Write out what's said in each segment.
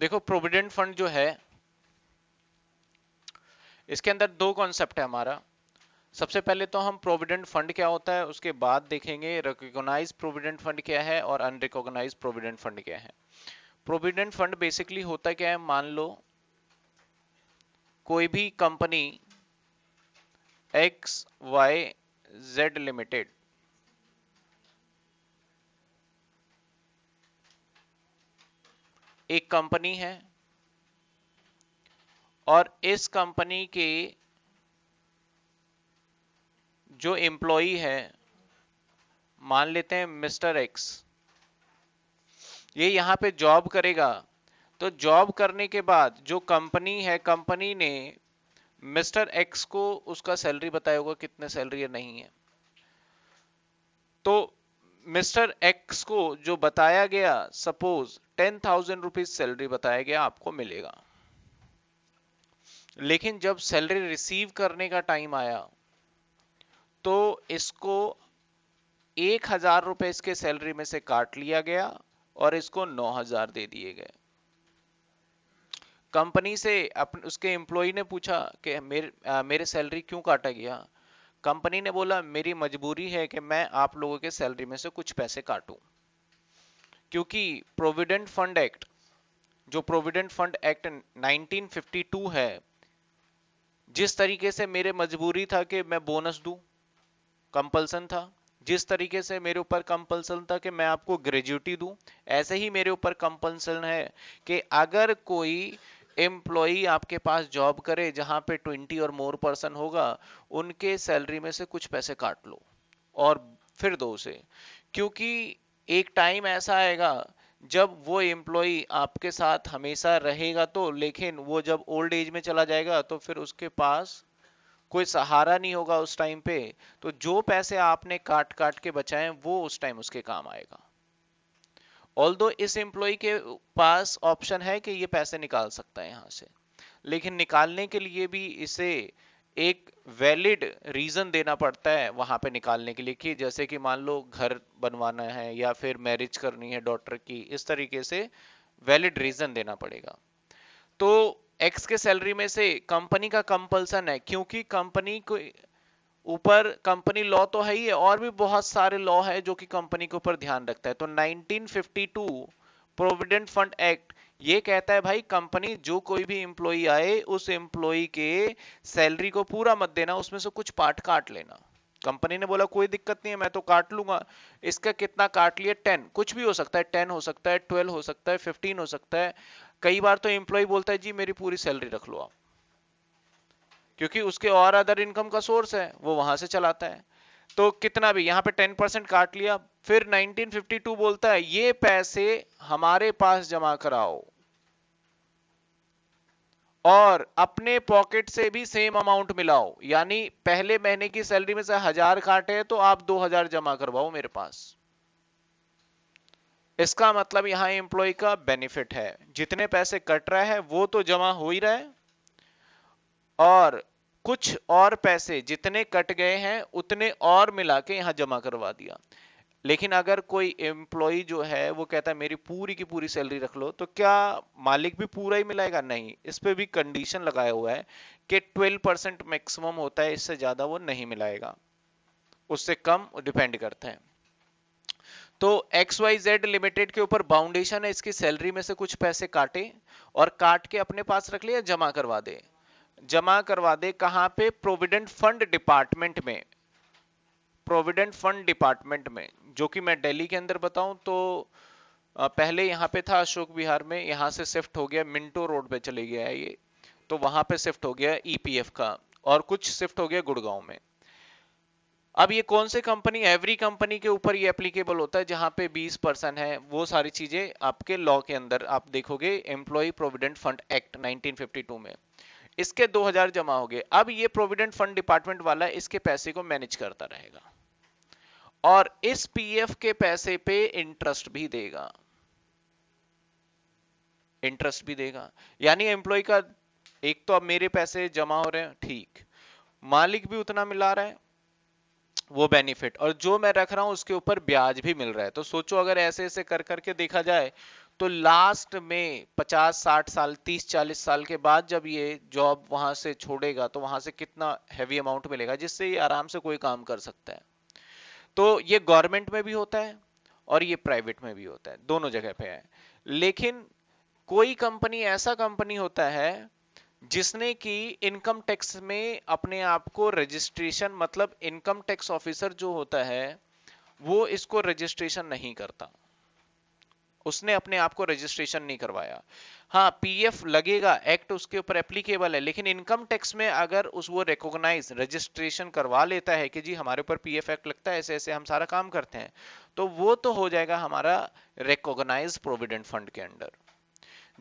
देखो provident fund जो है इसके अंदर दो कॉन्सेप्ट है हमारा सबसे पहले तो हम प्रोविडेंट फंड क्या होता है उसके बाद देखेंगे रिकॉग्नाइज प्रोविडेंट फंड क्या है और अनरिकॉग्नाइज प्रोविडेंट फंड क्या है प्रोविडेंट फंड बेसिकली होता क्या है मान लो कोई भी company X Y Z limited एक कंपनी है और इस कंपनी के जो एम्प्लॉ है मान लेते हैं मिस्टर एक्स ये यहां पे जॉब करेगा तो जॉब करने के बाद जो कंपनी है कंपनी ने मिस्टर एक्स को उसका सैलरी बताया होगा कितने सैलरी है नहीं है तो मिस्टर एक्स को जो बताया गया suppose ten thousand rupees salary बताया गया आपको मिलेगा लेकिन जब सैलरी रिसीव करने का टाइम आया तो इसको एक हजार रुपए इसके सैलरी में से काट लिया गया और इसको नौ हजार दे दिए गए कंपनी से अपने उसके एम्प्लॉय ने पूछा कि मेरे आ, मेरे सैलरी क्यों काटा गया कंपनी ने बोला मेरी मजबूरी है कि मैं आप लोगों के सैलरी में से कुछ पैसे काटूं क्योंकि प्रोविडेंट फंड एक्ट जो प्रोविडेंट फंड एक्ट 1952 है जिस तरीके से मेरे मजबूरी था कि मैं बोनस दूं कंपल्सन था जिस तरीके से मेरे ऊपर कंपल्सन था कि मैं आपको ग्रेजुटी दूं ऐसे ही मेरे ऊपर कंपल्सन है कि अगर कोई एम्प्लॉई आपके पास जॉब करे जहां पे 20 और मोर पर्सन होगा उनके सैलरी में से कुछ पैसे काट लो और फिर दो उसे क्योंकि एक टाइम ऐसा आएगा जब वो एम्प्लॉय आपके साथ हमेशा रहेगा तो लेकिन वो जब ओल्ड एज में चला जाएगा तो फिर उसके पास कोई सहारा नहीं होगा उस टाइम पे तो जो पैसे आपने काट काट के बचाए वो उस टाइम उसके काम आएगा ऑल इस एम्प्लॉय के पास ऑप्शन है कि ये पैसे निकाल सकता है यहाँ से लेकिन निकालने के लिए भी इसे एक वैलिड रीजन देना पड़ता है वहां पे निकालने के लिए कि जैसे कि मान लो घर बनवाना है या फिर मैरिज करनी है डॉटर की इस तरीके से वैलिड रीजन देना पड़ेगा तो एक्स के सैलरी में से कंपनी का कंपल्सन है क्योंकि कंपनी को ऊपर कंपनी लॉ तो है ही है और भी बहुत सारे लॉ है जो कि कंपनी के ऊपर ध्यान रखता है तो 1952 प्रोविडेंट फंड एक्ट ये कहता है भाई कंपनी जो कोई भी एम्प्लॉई आए उस एम्प्लॉई के सैलरी को पूरा मत देना उसमें से कुछ पार्ट काट लेना कंपनी ने बोला कोई दिक्कत नहीं है मैं तो काट लूंगा इसका कितना काट लिया टेन कुछ भी हो सकता है टेन हो सकता है ट्वेल्व हो सकता है फिफ्टीन हो सकता है कई बार तो एम्प्लॉय बोलता है जी मेरी पूरी सैलरी रख लो आप क्योंकि उसके और अदर इनकम का सोर्स है वो वहां से चलाता है तो कितना भी यहाँ पे 10 परसेंट काट लिया फिर 1952 बोलता है ये पैसे हमारे पास जमा कराओ और अपने पॉकेट से भी सेम अमाउंट मिलाओ यानी पहले महीने की सैलरी में से हजार काटे तो आप 2000 जमा करवाओ मेरे पास इसका मतलब यहां एम्प्लॉय का बेनिफिट है जितने पैसे कट रहा है वो तो जमा हो ही रहा है और कुछ और पैसे जितने कट गए हैं उतने और मिला के यहाँ जमा करवा दिया लेकिन अगर कोई एम्प्लॉय जो है वो कहता है मेरी पूरी की पूरी सैलरी रख लो तो क्या मालिक भी पूरा ही मिलाएगा नहीं इस पर भी कंडीशन लगाया हुआ है कि 12 परसेंट मैक्सिमम होता है इससे ज़्यादा वो नहीं मिलाएगा उससे कम डिपेंड करते हैं तो एक्स वाई जेड लिमिटेड के ऊपर बाउंडेशन है इसकी सैलरी में से कुछ पैसे काटे और काट के अपने पास रख लिया जमा करवा दे जमा करवा दे कहा पे प्रोविडेंट फंड डिपार्टमेंट में प्रोविडेंट फंड डिपार्टमेंट में जो कि मैं दिल्ली के अंदर बताऊं तो पहले यहाँ पे था अशोक विहार में यहां से शिफ्ट हो गया मिंटो रोड पे चले गया है ये तो वहां पे शिफ्ट हो गया ईपीएफ e का और कुछ शिफ्ट हो गया गुड़गांव में अब ये कौन से कंपनी एवरी कंपनी के ऊपर ये एप्लीकेबल होता है जहां पे 20 परसेंट है वो सारी चीजें आपके लॉ के अंदर आप देखोगे एम्प्लॉय प्रोविडेंट फंड एक्ट 1952 में इसके 2000 जमा हो गए अब ये प्रोविडेंट फंड डिपार्टमेंट वाला इसके पैसे को मैनेज करता रहेगा और इस पीएफ के पैसे पे इंटरेस्ट भी देगा इंटरेस्ट भी देगा यानी एम्प्लॉय का एक तो अब मेरे पैसे जमा हो रहे हैं ठीक मालिक भी उतना मिला रहा है वो बेनिफिट और जो मैं रख रहा हूं उसके ऊपर ब्याज भी मिल रहा है तो सोचो अगर ऐसे ऐसे कर करके देखा जाए तो लास्ट में 50-60 साल 30-40 साल के बाद जब ये जॉब वहां से छोड़ेगा तो वहां से कितना हैवी अमाउंट मिलेगा जिससे ये आराम से कोई काम कर सकता है तो ये गवर्नमेंट में भी होता है और ये प्राइवेट में भी होता है दोनों जगह पे है लेकिन कोई कंपनी ऐसा कंपनी होता है जिसने कि इनकम टैक्स में अपने आप को रजिस्ट्रेशन मतलब इनकम टैक्स ऑफिसर जो होता है वो इसको रजिस्ट्रेशन नहीं करता उसने अपने आप को रजिस्ट्रेशन नहीं करवाया हाँ पीएफ लगेगा एक्ट उसके ऊपर एप्लीकेबल है लेकिन इनकम टैक्स में अगर उस वो रिकॉग्नाइज रजिस्ट्रेशन करवा लेता है कि जी हमारे ऊपर पीएफ एक्ट लगता है ऐसे ऐसे हम सारा काम करते हैं तो वो तो हो जाएगा हमारा रिकॉग्नाइज प्रोविडेंट फंड के अंडर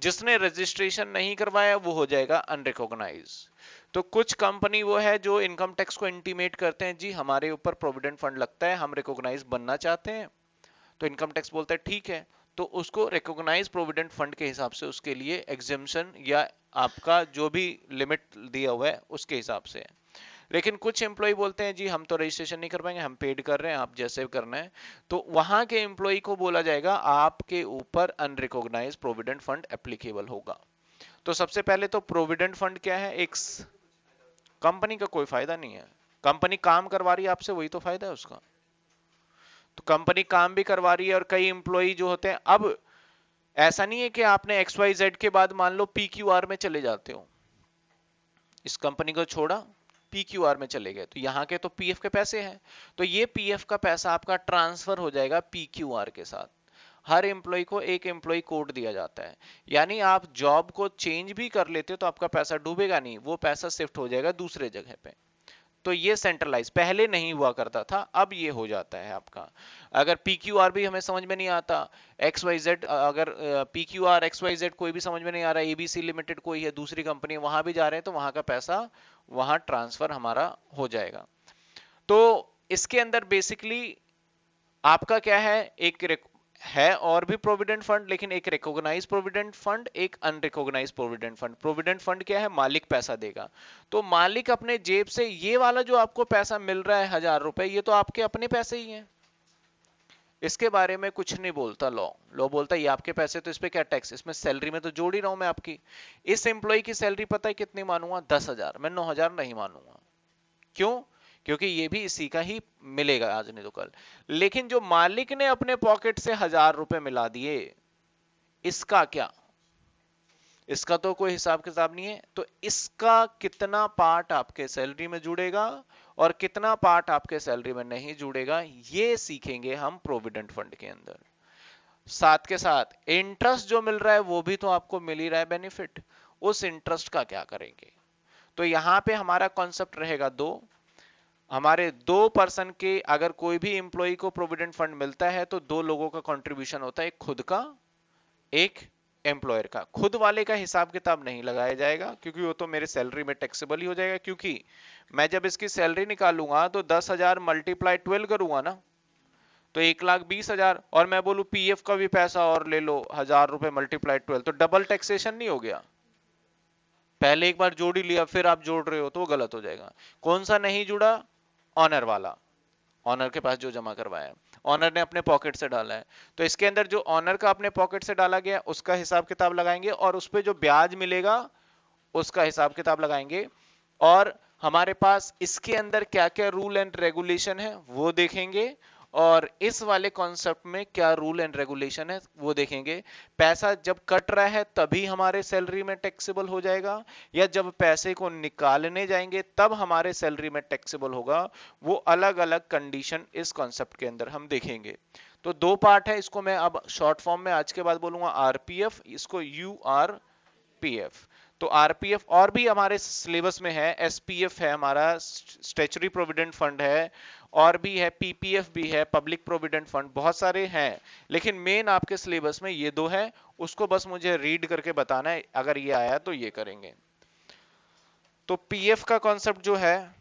जिसने रजिस्ट्रेशन नहीं करवाया वो हो जाएगा अनरिकॉग्नाइज तो कुछ कंपनी वो है जो इनकम टैक्स को इंटीमेट करते हैं जी हमारे ऊपर प्रोविडेंट फंड लगता है हम रिकॉग्नाइज बनना चाहते हैं तो इनकम टैक्स बोलता है ठीक है तो उसको रिकोगनाइज प्रोविडेंट फंड के हिसाब से उसके लिए एग्जिमशन या आपका जो भी लिमिट दिया हुआ है उसके हिसाब से लेकिन कुछ एम्प्लॉय बोलते हैं जी हम तो रजिस्ट्रेशन नहीं कर पाएंगे हम पेड कर रहे हैं आप जैसे करना है तो वहां के एम्प्लॉय को बोला जाएगा आपके ऊपर अनरिकोगनाइज प्रोविडेंट फंड एप्लीकेबल होगा तो सबसे पहले तो प्रोविडेंट फंड क्या है एक कंपनी का कोई फायदा नहीं है कंपनी काम करवा रही है आपसे वही तो फायदा है उसका तो कंपनी काम भी करवा रही है और कई इंप्लॉई जो होते हैं अब ऐसा नहीं है कि आपने एक्स वाई जेड के बाद मान लो पी क्यू आर में चले जाते हो इस कंपनी को छोड़ा पी क्यू आर में चले गए तो यहाँ के तो पी एफ के पैसे हैं तो ये पी एफ का पैसा आपका ट्रांसफर हो जाएगा पी क्यू आर के साथ हर एम्प्लॉय को एक एम्प्लॉय कोड दिया जाता है यानी आप जॉब को चेंज भी कर लेते हो तो आपका पैसा डूबेगा नहीं वो पैसा शिफ्ट हो जाएगा दूसरे जगह पे तो ये सेंट्रलाइज पहले नहीं हुआ करता था अब ये हो जाता है आपका अगर पी क्यू आर भी हमें समझ में नहीं आता एक्स वाई जेड अगर P Q R X Y Z कोई भी समझ में नहीं आ रहा है एबीसी लिमिटेड कोई है दूसरी कंपनी वहां भी जा रहे हैं तो वहां का पैसा वहां ट्रांसफर हमारा हो जाएगा तो इसके अंदर बेसिकली आपका क्या है एक है और भी प्रोविडेंट फंड लेकिन एक रिकॉग्नाइज प्रोविडेंट फंड एक unrecognise provident fund provident fund क्या है मालिक पैसा देगा तो मालिक अपने जेब से ये वाला जो आपको पैसा मिल रहा है हजार रुपए ये तो आपके अपने पैसे ही है इसके बारे में कुछ नहीं बोलता लॉ लॉ बोलता ये आपके पैसे तो इस पे क्या टैक्स इसमें सैलरी में तो जोड़ ही रहा हूं मैं आपकी इस एम्प्लॉय की सैलरी पता है कितनी मानूंगा दस हजार मैं नौ हजार नहीं मानूंगा क्यों क्योंकि ये भी इसी का ही मिलेगा आज नहीं तो कल लेकिन जो मालिक ने अपने पॉकेट से हजार रुपए मिला दिए इसका क्या इसका तो कोई हिसाब किताब नहीं है तो इसका कितना पार्ट आपके सैलरी में जुड़ेगा और कितना पार्ट आपके सैलरी में नहीं जुड़ेगा ये सीखेंगे हम प्रोविडेंट फंड के अंदर साथ के साथ इंटरेस्ट जो मिल रहा है वो भी तो आपको मिल ही रहा है बेनिफिट उस इंटरेस्ट का क्या करेंगे तो यहां पे हमारा कॉन्सेप्ट रहेगा दो हमारे दो पर्सन के अगर कोई भी एम्प्लॉय को प्रोविडेंट फंड मिलता है तो दो लोगों का कंट्रीब्यूशन होता है खुद का एक एम्प्लॉयर का खुद वाले का हिसाब किताब नहीं लगाया जाएगा क्योंकि वो तो मेरे सैलरी में टैक्सेबल ही हो जाएगा क्योंकि मैं जब इसकी सैलरी निकालूंगा तो दस हजार मल्टीप्लाई ट्वेल्व करूंगा ना तो एक लाख बीस हजार और मैं बोलू पीएफ का भी पैसा और ले लो हजार रुपए मल्टीप्लाई ट्वेल्व तो डबल टैक्सेशन नहीं हो गया पहले एक बार जोड़ ही लिया फिर आप जोड़ रहे हो तो गलत हो जाएगा कौन सा नहीं जुड़ा ऑनर वाला ऑनर के पास जो जमा करवाया ऑनर ने अपने पॉकेट से डाला है तो इसके अंदर जो ऑनर का अपने पॉकेट से डाला गया उसका हिसाब किताब लगाएंगे और उस पर जो ब्याज मिलेगा उसका हिसाब किताब लगाएंगे और हमारे पास इसके अंदर क्या क्या रूल एंड रेगुलेशन है वो देखेंगे और इस वाले कॉन्सेप्ट में क्या रूल एंड रेगुलेशन है वो देखेंगे पैसा जब कट रहा है तभी हमारे सैलरी में टैक्सेबल हो जाएगा या जब पैसे को निकालने जाएंगे तब हमारे सैलरी में टैक्सेबल होगा वो अलग अलग कंडीशन इस कॉन्सेप्ट के अंदर हम देखेंगे तो दो पार्ट है इसको मैं अब शॉर्ट फॉर्म में आज के बाद बोलूंगा आरपीएफ इसको यू आर पी एफ तो आरपीएफ और भी हमारे सिलेबस में है एसपीएफ है हमारा स्टेचुरी प्रोविडेंट फंड है और भी है पीपीएफ भी है पब्लिक प्रोविडेंट फंड बहुत सारे हैं लेकिन मेन आपके सिलेबस में ये दो है उसको बस मुझे रीड करके बताना है अगर ये आया तो ये करेंगे तो पीएफ का कॉन्सेप्ट जो है